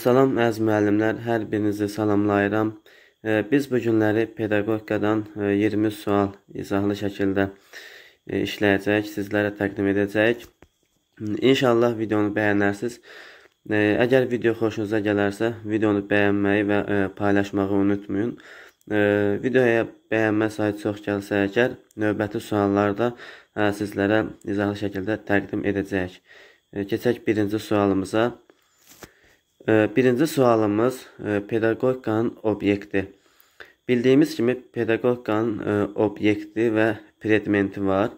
Salam əziz müəllimlər, hər birinizi salamlayıram. Biz bu günləri pedaqogikadan 20 e, sual izahlı şəkildə e, işləyəcək, sizlərə təqdim edəcək. İnşallah videonu bəyənərsiniz. Əgər video xoşunuza gələrsə, videonu bəyənməyi və e, paylaşmağı unutmayın. Videoya bəyənmə sayı çox gəlsə əgər, növbəti suallarda sizlərə izahlı şəkildə təqdim edəcək. Keçək birinci sualımıza. Birinci sualımız e, pedaqogikanın obyekti. Bildiyimiz kimi pedaqogikanın e, obyekti və predmenti var.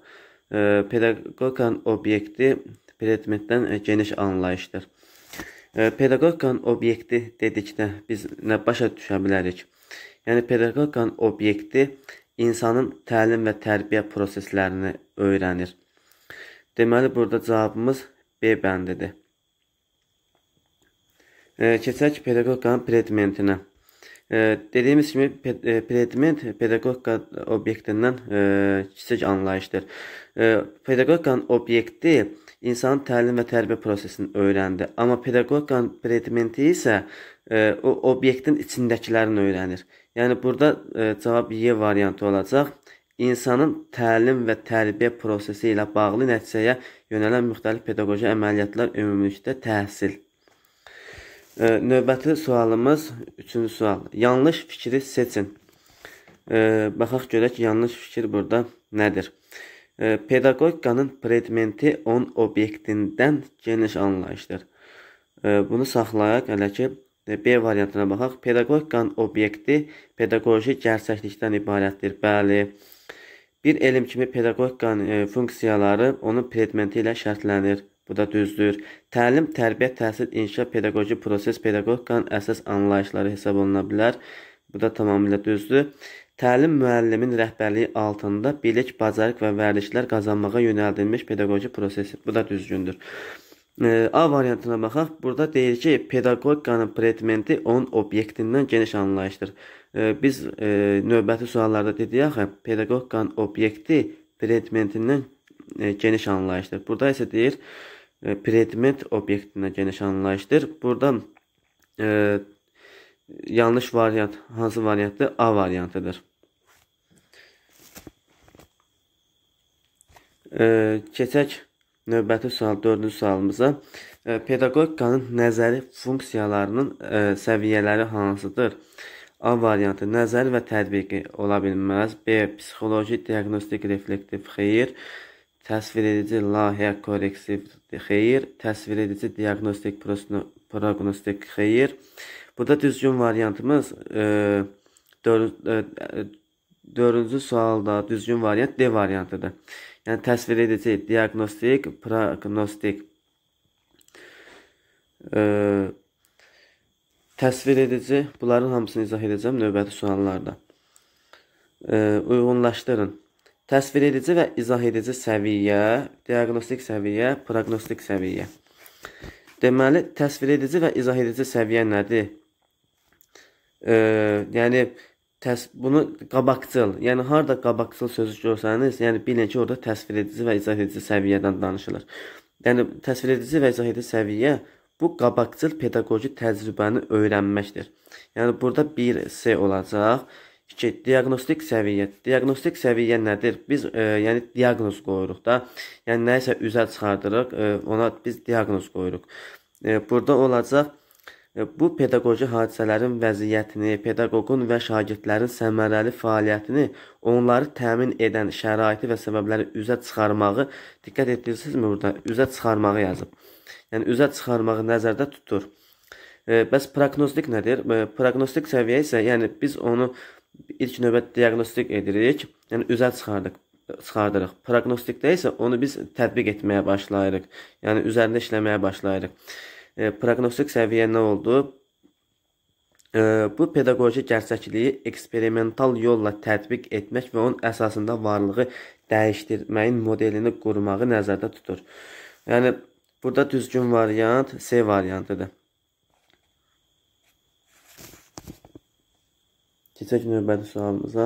E, pedaqogikanın obyekti predmentdən geniş anlayışdır. Pedaqogikanın obyekti dedikdə biz nə başa düşə bilərik? Yəni pedaqogikanın obyekti insanın təlim və tərbiyə proseslərini öyrənir. Deməli burada cavabımız B bəndidir. Keçək pedaqogikanın predmentinə. Dediyimiz kimi e, predment pedaqogika obyektindən e, kiçik anlayışdır. Pedaqogikanın obyekti insanın təlim və tərbiyə prosesini öyrəndi, amma pedaqogikanın predmenti isə e, o obyektin içindəkilərini öyrənir. Yəni burada cavab Y variantı olacaq. İnsanın təlim və tərbiyə prosesi ilə bağlı nəticəyə yönələn müxtəlif pedaqoji əməliyyatlar ümumilikdə təhsil Növbəti sualımız, üçüncü sual. Yanlış fikri seçin. Baxaq görək, yanlış fikir burada nədir? Pedaqogikanın predmenti onun obyektindən geniş anlayışdır. Bunu saxlayaq, hələ ki, e, B variantına baxaq. Pedaqogikanın obyekti pedaqoji gerçəklikdən ibarətdir. Bəli, bir elm kimi pedaqogikanın e, funksiyaları onun predmenti ilə şərtlənir. Bu da düzdür. Təlim, tərbiyə, təhsil, inkişaf, pedaqoji proses, pedaqogikanın əsas anlayışları hesab oluna bilər. Bu da tamamilə düzdür. Təlim müəllimin rəhbərliyi altında bilik, bacarıq və vərdişlər qazanmağa yönəldilmiş pedaqoji prosesi. Bu da düzgündür. A variantına baxaq. Burada deyir ki, pedaqogikanın predmenti onun obyektindən geniş anlayışdır. Biz növbəti suallarda dedik axı, pedaqogikanın obyekti predmentindən geniş anlayışdır. Burada isə deyir, E, predmet obyektinə geniş anlayışdır. Burada e, yanlış variant hansı variantdır? A variantıdır. E, keçək növbəti sual 4-cü sualımıza. E, pedaqogikanın nəzəri funksiyalarının e, səviyyələri hansıdır? A variantı nəzər və tətbiqi ola bilməz. B psixoloji diaqnostik reflektiv xeyir. E, təsvir edici layihə korrektiv xeyir, təsvir edici diaqnostik proqnostik xeyir. Burada düzgün variantımız 4 e, 4-cü e, sualda düzgün variant D variantıdır. Yəni təsvir edici, diaqnostik, proqnostik. E, təsvir edici, bunların hamısını izah edəcəm növbəti suallarda. E, uyğunlaşdırın. Təsvir edici və izah edici səviyyə, diaqnostik səviyyə, proqnostik səviyyə. Deməli, təsvir edici və izah edici səviyyə nədir? E, yəni, təs bunu qabaqcıl, yəni harda qabaqcıl sözü görsəniz, yəni bilin ki, orada təsvir edici və izah edici səviyyədən danışılır. Yəni, təsvir edici və izah edici səviyyə bu qabaqcıl pedaqoji təcrübəni öyrənməkdir. Yəni, burada bir C olacaq 2. Diaqnostik səviyyə. Diaqnostik səviyyə nədir? Biz e, yəni diaqnoz qoyuruq da. Yəni nəyisə üzə çıxardırıq, e, ona biz diaqnoz qoyuruq. E, burada olacaq e, bu pedaqoji hadisələrin vəziyyətini, pedaqoqun və şagirdlərin səmərəli fəaliyyətini, onları təmin edən şəraiti və səbəbləri üzə çıxarmağı diqqət etdirsinizmi burada? Üzə çıxarmağı yazıb. Yəni üzə çıxarmağı nəzərdə tutur. E, bəs proqnostik nədir? E, proqnostik səviyyə isə yəni biz onu e, ilk növbət diaqnostik edirik, yəni üzə çıxardıq çıxardırıq. Proqnostikdə isə onu biz tətbiq etməyə başlayırıq. Yəni üzərində işləməyə başlayırıq. E, proqnostik səviyyə nə oldu? E, bu pedaqoji gerçəkliyi eksperimental yolla tətbiq etmək və onun əsasında varlığı dəyişdirməyin modelini qurmağı nəzərdə tutur. Yəni burada düzgün variant C variantıdır. Keçək növbəti sualımıza.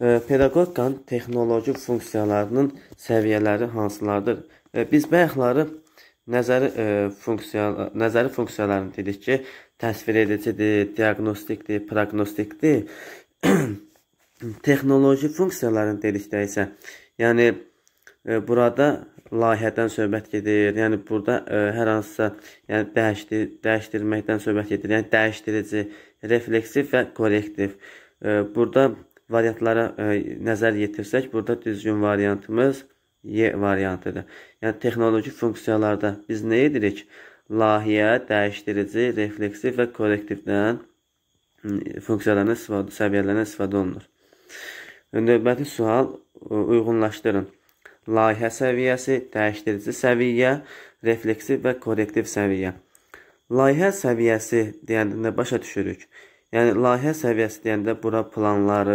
E, Pedaqogikanın texnoloji funksiyalarının səviyyələri hansılardır? E, biz bayaqları nəzəri e, funksiya nəzəri funksiyalarını dedik ki, təsvir edicidir, diaqnostikdir, proqnostikdir. texnoloji funksiyaların dedikdə isə, yəni burada layihədən söhbət gedir. Yəni burada ə, hər hansısa, yəni dəyişdir, dəyişdirməkdən söhbət gedir. Yəni dəyişdirici refleksiv və kollektiv. E, burada variantlara e, nəzər yetirsək, burada düzgün variantımız Y variantıdır. Yəni texnoloji funksiyalarda biz nə edirik? Layihə, dəyişdirici, refleksiv və kollektivdən funksiyalarına istifadə, səviyyələrinə istifadə olunur. E, növbəti sual uyğunlaşdırın. Layihə səviyyəsi, dəyişdirici səviyyə, refleksiv və kollektiv səviyyə. Layihə səviyyəsi deyəndə başa düşürük. Yəni layihə səviyyəsi deyəndə bura planları,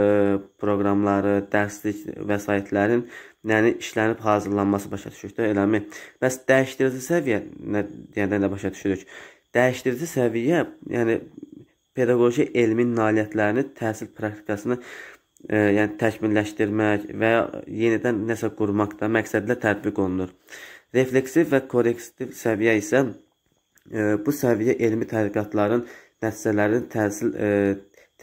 proqramları, dərslik vəsaitlərin yəni işlənib hazırlanması başa düşürük də, eləmi? Bəs dəyişdirici səviyyə nə deyəndə də başa düşürük. Dəyişdirici səviyyə, yəni pedaqoji elmin nailiyyətlərini təhsil praktikasını e, yəni təkmilləşdirmək və ya yenidən nəsə qurmaqda məqsədlə tətbiq olunur. Refleksiv və korrektiv səviyyə isə bu səviyyə elmi tədqiqatların nəticələrin təhsil e,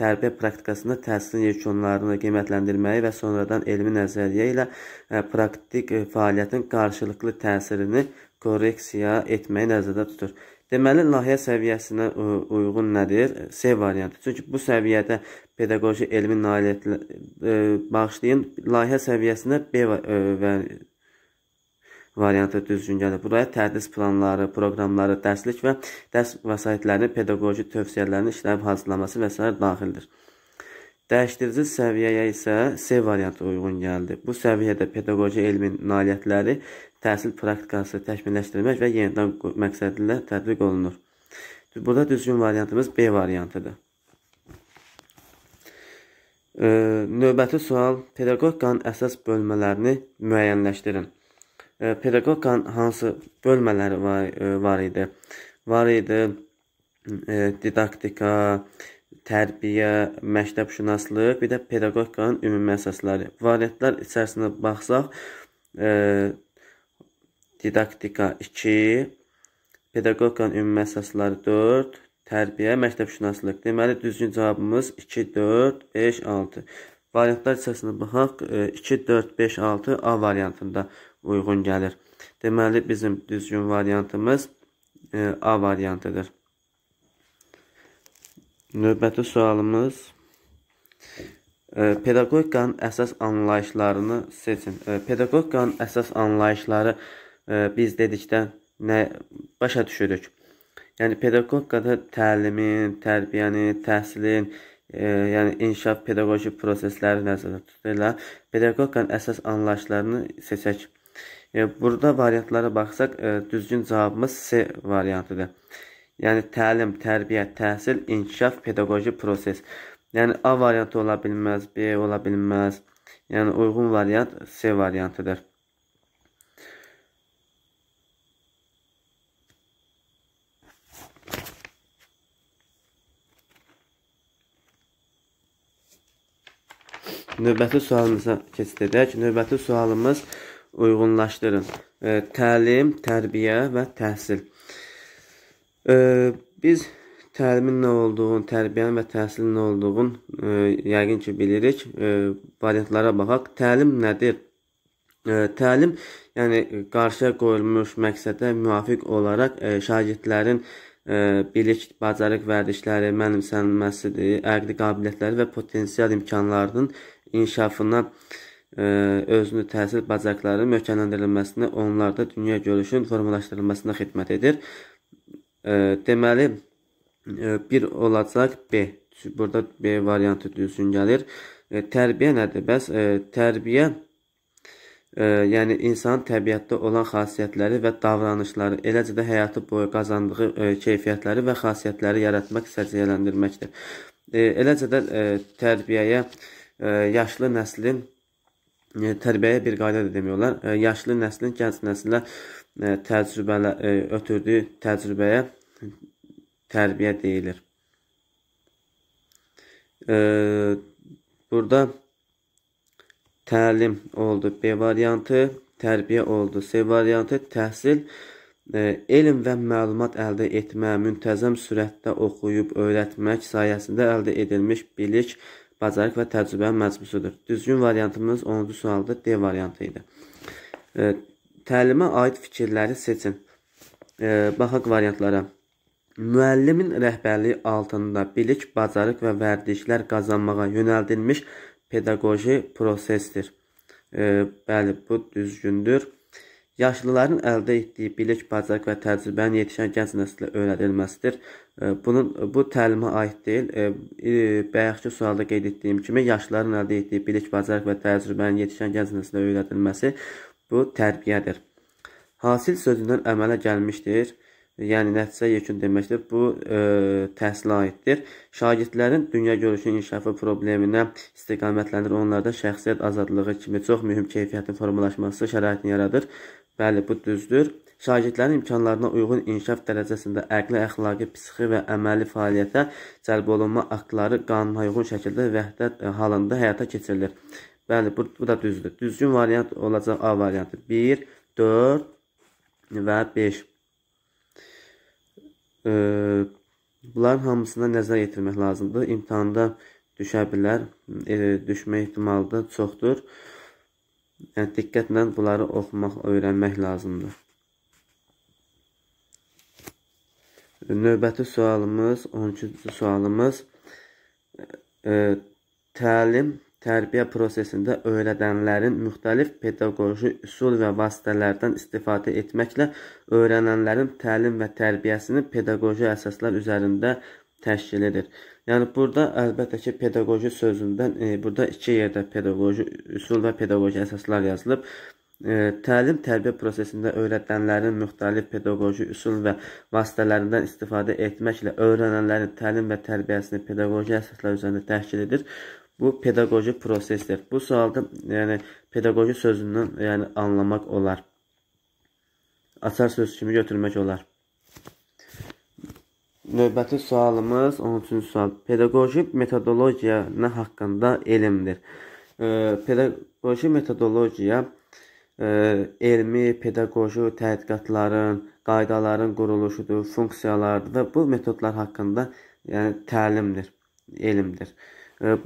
tərbiyə praktikasında təhsilin yekunlarını qiymətləndirməyi və sonradan elmi nəzəriyyə ilə praktik fəaliyyətin qarşılıqlı təsirini korreksiya etməyi nəzərdə tutur. Deməli, layihə səviyyəsinə uyğun nədir? C variantı. Çünki bu səviyyədə pedaqoji elmi nailiyyətlə bağışlayın, layihə səviyyəsində B və variantı düzgün gəlir. Buraya tədris planları, proqramları, dərslik və dərs vəsaitlərini, pedaqoji tövsiyələrini işləyib hazırlaması və s. daxildir. Dəyişdirici səviyyəyə isə C variantı uyğun gəldi. Bu səviyyədə pedaqoji elmin nailiyyətləri, təhsil praktikası təkmilləşdirmək və yenidən məqsədilə tətbiq olunur. Burada düzgün variantımız B variantıdır. Növbəti sual, pedaqogikanın əsas bölmələrini müəyyənləşdirin pedaqogikanın hansı bölmələri var, e, var idi? Var idi e, didaktika, tərbiyə, məktəbşünaslıq, bir də pedaqogikanın ümumi əsasları. Variantlar içərisində baxsaq, e, didaktika 2, pedaqogikanın ümumi əsasları 4, tərbiyə, məktəbşünaslıq. Deməli düzgün cavabımız 2, 4, 5, 6. Variantlar içərisində baxaq, 2, 4, 5, 6 A variantında uyğun gəlir. Deməli bizim düzgün variantımız e, A variantıdır. Növbəti sualımız e, pedaqogikanın əsas anlayışlarını seçin. E, pedaqogikanın əsas anlayışları biz dedikdə nə başa düşürük? Yəni pedaqogikada təlimin, tərbiyəni, təhsilin, e, yəni inkişaf pedaqoji prosesləri nəzərdə tutur. Elə pedaqogikanın əsas anlayışlarını seçək. E, burada variantlara baxsaq, e, düzgün cavabımız C variantıdır. Yəni təlim, tərbiyə, təhsil, inkişaf, pedaqoji proses. Yəni A variantı ola bilməz, B ola bilməz. Yəni uyğun variant C variantıdır. Növbəti sualımıza keçid edək. Növbəti sualımız uyğunlaşdırın. E, təlim, tərbiyə və təhsil. E, biz təlimin nə olduğunu, tərbiyənin və təhsilin nə olduğunu e, yəqin ki bilirik. E, variantlara baxaq. Təlim nədir? E, təlim yəni qarşıya qoyulmuş məqsədə müvafiq olaraq e, şagirdlərin e, bilik, bacarıq vərdişləri mənimsənməsidir, əqli qabiliyyətləri və potensial imkanlarının inkişafına e, özünü təhsil bacarıqlarının möhkəmləndirilməsinə, onlarda dünya görüşün formalaşdırılmasına xidmət edir. Deməli, e, bir olacaq B. Burada B variantı düzgün gəlir. E, tərbiyə nədir? Bəs e, tərbiyə ə, yəni insanın təbiətdə olan xassiyyətləri və davranışları, eləcə də həyatı boyu qazandığı ə, keyfiyyətləri və xassiyyətləri yaratmaq, səciyyələndirməkdir. Ə, eləcə də ə, tərbiyəyə ə, yaşlı nəslin E, tərbiyə bir qayda da demiyorlar. E, yaşlı nəslin gənc nəslə e, təcrübələ ötürdüyü təcrübəyə tərbiyə deyilir. Burada təlim oldu B variantı, tərbiyə oldu C variantı, təhsil elm və məlumat əldə etmə, müntəzəm sürətdə oxuyub öyrətmək sayəsində əldə edilmiş bilik, bilik, bacarıq və təcrübənin məcmusudur. Düzgün variantımız 10-cu sualda D variantı idi. E, təlimə aid fikirləri seçin. E, baxaq variantlara. Müəllimin rəhbərliyi altında bilik, bacarıq və vərdişlər qazanmağa yönəldilmiş pedaqoji prosesdir. E, bəli, bu düzgündür. Yaşlıların əldə etdiyi bilik, bacarıq və təcrübənin yetişən gənc nəslə öyrədilməsidir. Bunun bu təlimə aid deyil. E, Bayaqki sualda qeyd etdiyim kimi yaşlıların əldə etdiyi bilik, bacarıq və təcrübənin yetişən gənc nəslə öyrədilməsi bu tərbiyədir. Hasil sözündən əmələ gəlmişdir. Yəni nəticə yekun deməkdir. Bu ə, e, təhsilə aiddir. Şagirdlərin dünya görüşünün inkişafı probleminə istiqamətləndir. Onlarda şəxsiyyət azadlığı kimi çox mühüm keyfiyyətin formalaşması şəraitini yaradır. Bəli, bu düzdür. Şagirdlərin imkanlarına uyğun inkişaf dərəcəsində əqli, əxlaqi, psixi və əməli fəaliyyətə cəlb olunma aktları qanunauyğun şəkildə vəhdət e, halında həyata keçirilir. Bəli, bu, bu da düzdür. Düzgün variant olacaq A variantı 1, 4 və 5. E, bunların hamısına nəzər yetirmək lazımdır. İmtahanda düşə bilər, e, düşmə ehtimalı da çoxdur. Yəni diqqətlə bunları oxumaq, öyrənmək lazımdır. Növbəti sualımız, 13-cü sualımız ə, e, təlim tərbiyə prosesində öyrədənlərin müxtəlif pedaqoji üsul və vasitələrdən istifadə etməklə öyrənənlərin təlim və tərbiyəsini pedaqoji əsaslar üzərində təşkil edir. Yəni burada əlbəttə ki, pedaqoji sözündən e, burada iki yerdə pedaqoji üsul və pedaqoji əsaslar yazılıb. Təlim-tərbiyə prosesində öyrədənlərin müxtəlif pedaqoji üsul və vasitələrindən istifadə etməklə öyrənənlərin təlim və tərbiyəsini pedaqoji əsaslar üzərində təşkil edir. Bu pedaqoji prosesdir. Bu sualda yəni pedaqoji sözündən yəni anlamaq olar. Açar söz kimi götürmək olar. Növbəti sualımız 13-cü sual. Pedaqoji metodologiya nə haqqında elmdir? E, pedaqoji metodologiya elmi, pedaqoji tədqiqatların, qaydaların quruluşudur, funksiyalardır və bu metodlar haqqında yəni təlimdir, elmdir.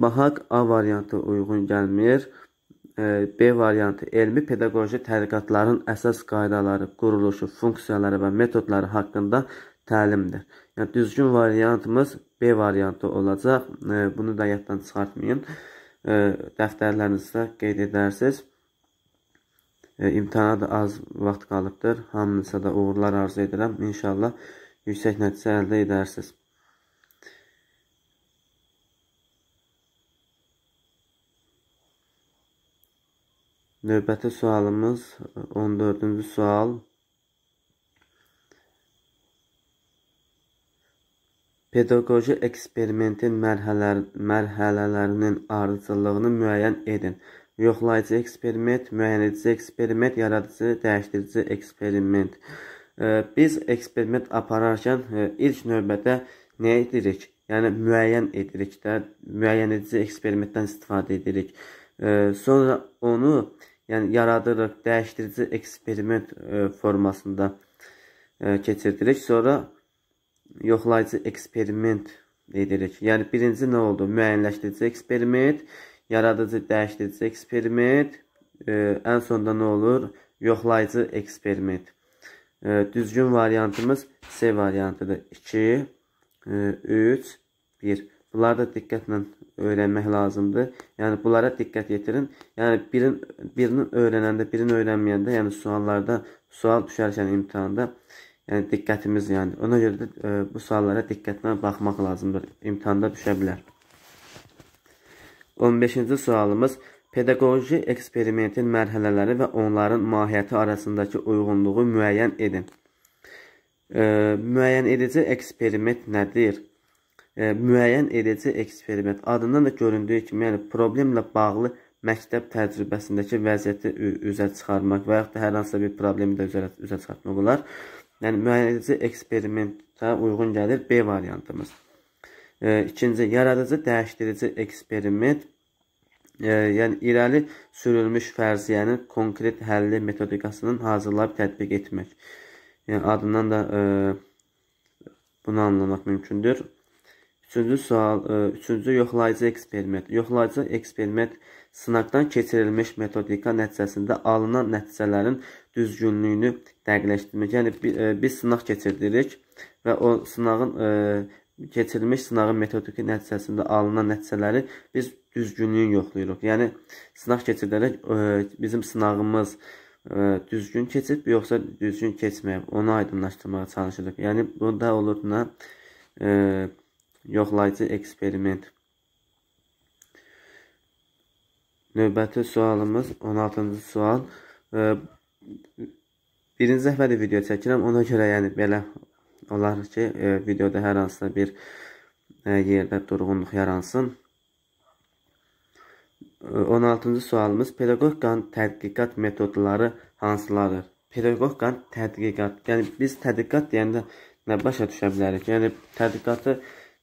Bahaq A variantı uyğun gəlmir. B variantı elmi pedaqoji tədqiqatların əsas qaydaları, quruluşu, funksiyaları və metodları haqqında təlimdir. Yəni düzgün variantımız B variantı olacaq. Bunu da yaddan çıxartmayın. Dəftərlərinizdə qeyd edərsiniz. E, imtahana da az vaxt qalıbdır. Hamınıza da uğurlar arzu edirəm. İnşallah yüksək nəticə əldə edərsiniz. Növbəti sualımız 14-cü e, sual. Pedaqoji eksperimentin mərhələ, mərhələlərinin ardıcıllığını müəyyən edin yoxlayıcı eksperiment, müəyyənləyici eksperiment, yaradıcı, dəyişdirici eksperiment. Biz eksperiment apararkən e, ilk növbədə nə edirik? Yəni müəyyən edirik də, müəyyənləyici eksperimentdən istifadə edirik. Sonra onu yəni yaradırıq, dəyişdirici eksperiment e, formasında e, keçirdirik. Sonra yoxlayıcı eksperiment edirik. Yəni birinci nə oldu? Müəyyənləşdirici eksperiment, yaradıcı dəyişdirici eksperiment, e, ən sonda nə olur? Yoxlayıcı eksperiment. E, düzgün variantımız C variantıdır. 2, 3, 1. Bunları da diqqətlə öyrənmək lazımdır. Yəni bunlara diqqət yetirin. Yəni birin birinin öyrənəndə, birini öyrənməyəndə, yəni suallarda, sual düşərkən imtahanda yəni diqqətimiz, yəni ona görə də ə, e, bu suallara diqqətlə baxmaq lazımdır. İmtahanda düşə bilər. 15-ci sualımız pedaqoji eksperimentin mərhələləri və onların mahiyyəti arasındakı uyğunluğu müəyyən edin. E, müəyyən edici eksperiment nədir? E, müəyyən edici eksperiment adından da göründüyü kimi, yəni problemlə bağlı məktəb təcrübəsindəki vəziyyəti üzə çıxarmaq və yaxud da hər hansısa bir problemi də üzə, üzə çıxartmaq olar. Yəni müəyyən edici eksperimentə uyğun gəlir B variantımız. E, ikinci, yaradıcı dəyişdirici eksperiment, e, yəni irəli sürülmüş fərziyyənin konkret həlli metodikasının hazırlayıb tətbiq etmək. Yəni, adından da e, bunu anlamaq mümkündür. Üçüncü sual, e, üçüncü yoxlayıcı eksperiment. Yoxlayıcı eksperiment sınaqdan keçirilmiş metodika nəticəsində alınan nəticələrin düzgünlüyünü dəqiqləşdirmək. Yəni, bir, e, biz sınaq keçirdirik və o sınağın e, keçirilmiş sınağın metodiki nəticəsində alınan nəticələri biz düzgünlüyün yoxlayırıq. Yəni sınaq keçirilərək ə, e, bizim sınağımız ə, e, düzgün keçib yoxsa düzgün keçməyib, onu aydınlaşdırmağa çalışırıq. Yəni burada olur nə ə, e, yoxlayıcı eksperiment. Növbəti sualımız 16-cı sual. Birinci dəfədir video çəkirəm, ona görə yəni belə Olar ki, e, videoda hər hansısa bir e, yerdə durğunluq yaransın. 16-cı e, sualımız pedaqogikan tədqiqat metodları hansılardır? Pedaqogikan tədqiqat, yəni biz tədqiqat deyəndə nə başa düşə bilərik? Yəni tədqiqatı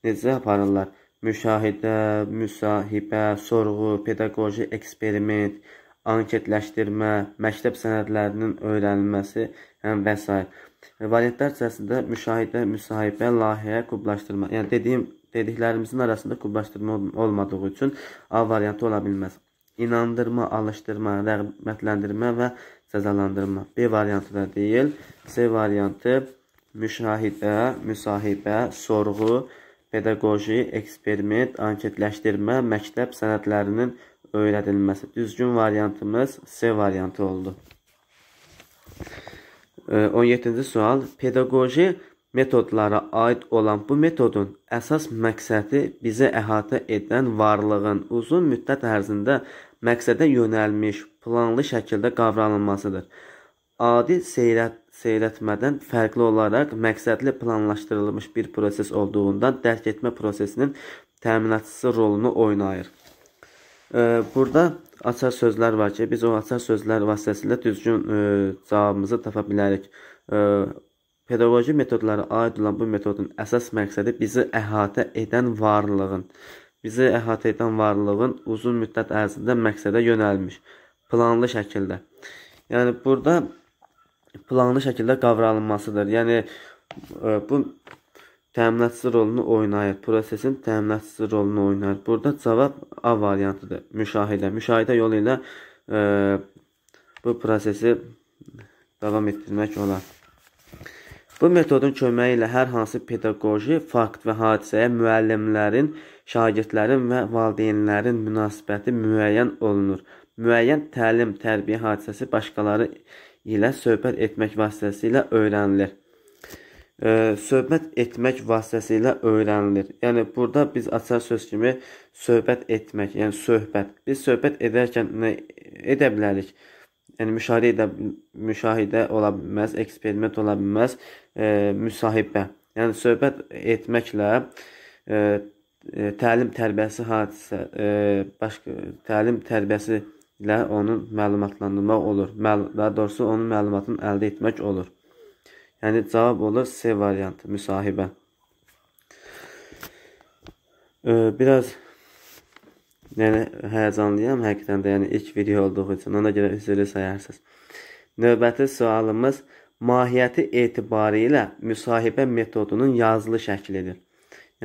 necə aparırlar? Müşahidə, müsahibə, sorğu, pedaqoji eksperiment, anketləşdirmə, məktəb sənədlərinin öyrənilməsi, həm yəni və s. Variantlar içərisində müşahidə, müsahibə, layihə, qublaşdırma. Yəni dediyim dediklərimizin arasında qublaşdırma olmadığı üçün A variantı ola bilməz. İnandırma, alışdırma, rəğbətləndirmə və cəzalandırma. B variantı da deyil. C variantı müşahidə, müsahibə, sorğu, pedaqoji, eksperiment, anketləşdirmə, məktəb sənədlərinin öyrədilməsi. Düzgün variantımız C variantı oldu. 17-ci e, sual pedaqoji metodlara aid olan bu metodun əsas məqsədi bizə əhatə edən varlığın uzun müddət ərzində məqsədə yönəlmiş planlı şəkildə qavranılmasıdır. Adi seyrət seyrətmədən fərqli olaraq məqsədli planlaşdırılmış bir proses olduğundan dərk etmə prosesinin təminatçısı rolunu oynayır. Burada açar sözlər var ki, biz o açar sözlər vasitəsilə düzgün ə, e, cavabımızı tapa bilərik. Ə, e, pedaqoji metodlara aid olan bu metodun əsas məqsədi bizi əhatə edən varlığın, bizi əhatə edən varlığın uzun müddət ərzində məqsədə yönəlmiş, planlı şəkildə. Yəni burada planlı şəkildə qavralınmasıdır. Yəni ə, e, bu təminatçı rolunu oynayır. Prosesin təminatçı rolunu oynayır. Burada cavab A variantıdır. Müşahidə. Müşahidə yolu ilə e, bu prosesi davam etdirmək olar. Bu metodun köməyi ilə hər hansı pedaqoji fakt və hadisəyə müəllimlərin, şagirdlərin və valideynlərin münasibəti müəyyən olunur. Müəyyən təlim-tərbiyə hadisəsi başqaları ilə söhbət etmək vasitəsilə öyrənilir e, söhbət etmək vasitəsilə öyrənilir. Yəni burada biz açar söz kimi söhbət etmək, yəni söhbət. Biz söhbət edərkən nə edə bilərik? Yəni müşahidə edə, müşahidə ola bilməz, eksperiment ola bilməz, e, müsahibə. Yəni söhbət etməklə e, təlim tərbiyəsi hadisə, e, başqa təlim tərbiyəsi ilə onun məlumatlandırmaq olur. Məl daha doğrusu onun məlumatını əldə etmək olur. Yəni cavab olur C variantı, müsahibə. Biraz yəni həyəcanlıyam həqiqətən də, yəni ilk video olduğu üçün. Ona görə üzrlü sayarsınız. Növbəti sualımız mahiyyəti etibari ilə müsahibə metodunun yazılı şəklidir.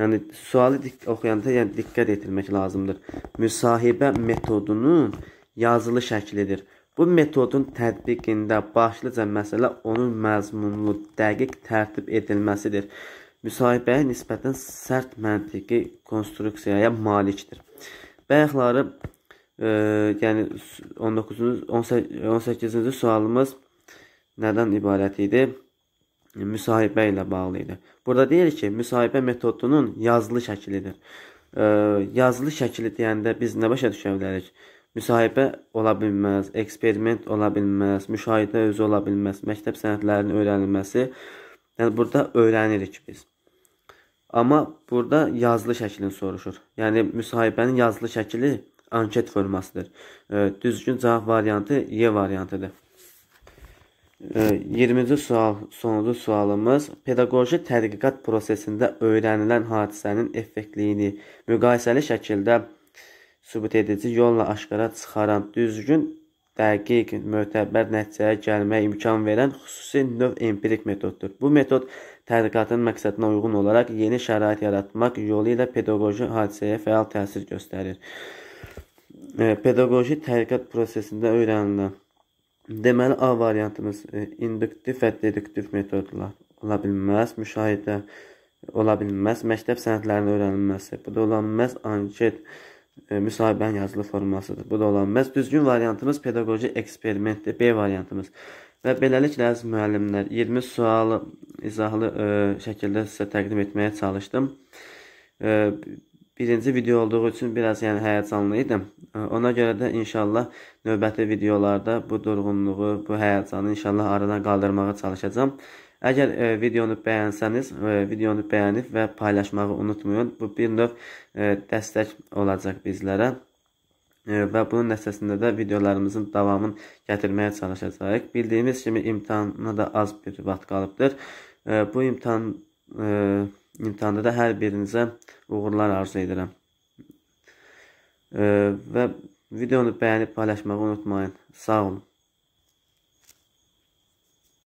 Yəni sualı dik oxuyanda yəni diqqət etmək lazımdır. Müsahibə metodunun yazılı şəklidir. Bu metodun tətbiqində başlıca məsələ onun məzmunlu, dəqiq tərtib edilməsidir. Müsahibəyə nisbətən sərt məntiqi konstruksiyaya malikdir. Bayaqları e, yəni 19-cu 18-ci sualımız nədən ibarət idi? Müsahibə ilə bağlı idi. Burada deyir ki, müsahibə metodunun yazılı şəklidir. E, yazılı şəkli deyəndə biz nə başa düşə bilərik? E, müsahibə ola bilməz, eksperiment ola bilməz, müşahidə özü ola bilməz, məktəb sənədlərinin öyrənilməsi. Yəni burada öyrənirik biz. Amma burada yazılı şəklini soruşur. Yəni müsahibənin yazılı şəkli anket formasıdır. Düzgün cavab variantı Y variantıdır. 20-ci sual, sonuncu sualımız pedaqoji tədqiqat prosesində öyrənilən hadisənin effektliyini müqayisəli şəkildə sübutedici yolla aşkara çıxaran, düzgün, dəqiq, mötəbər nəticəyə gəlməyə imkan verən xüsusi növ empirik metoddur. Bu metod tədqiqatın məqsədinə uyğun olaraq yeni şərait yaratmaq yolu ilə pedaqoji hadisəyə fəal təsir göstərir. E, pedaqoji tədqiqat prosesində öyrənilir. Deməli A variantımız e, induktiv və deduktiv metodlar ola bilməz, müşahidə ola bilməz, məktəb sənədlərinin öyrənilməsi, bu da ola bilməz, anket, E, müsahibənin yazılı formasıdır. Bu da ola bilməz. Düzgün variantımız pedaqoji eksperimentdir. B variantımız. Və beləliklə əziz müəllimlər, 20 sualı izahlı ə, e, şəkildə sizə təqdim etməyə çalışdım. Ə, e, birinci video olduğu üçün biraz yəni həyəcanlı idim. Ə, ona görə də inşallah növbəti videolarda bu durğunluğu, bu həyəcanı inşallah aradan qaldırmağa çalışacağam. Əgər e, videonu bəyənsəniz, e, videonu bəyənib və paylaşmağı unutmayın. Bu bir növ e, dəstək olacaq bizlərə. E, və bunun nəticəsində də videolarımızın davamını gətirməyə çalışacağıq. Bildiyimiz kimi imtahana da az bir vaxt qalıbdır. E, bu imtahan e, imtahanda da hər birinizə uğurlar arzu edirəm. E, və videonu bəyənib paylaşmağı unutmayın. Sağ olun.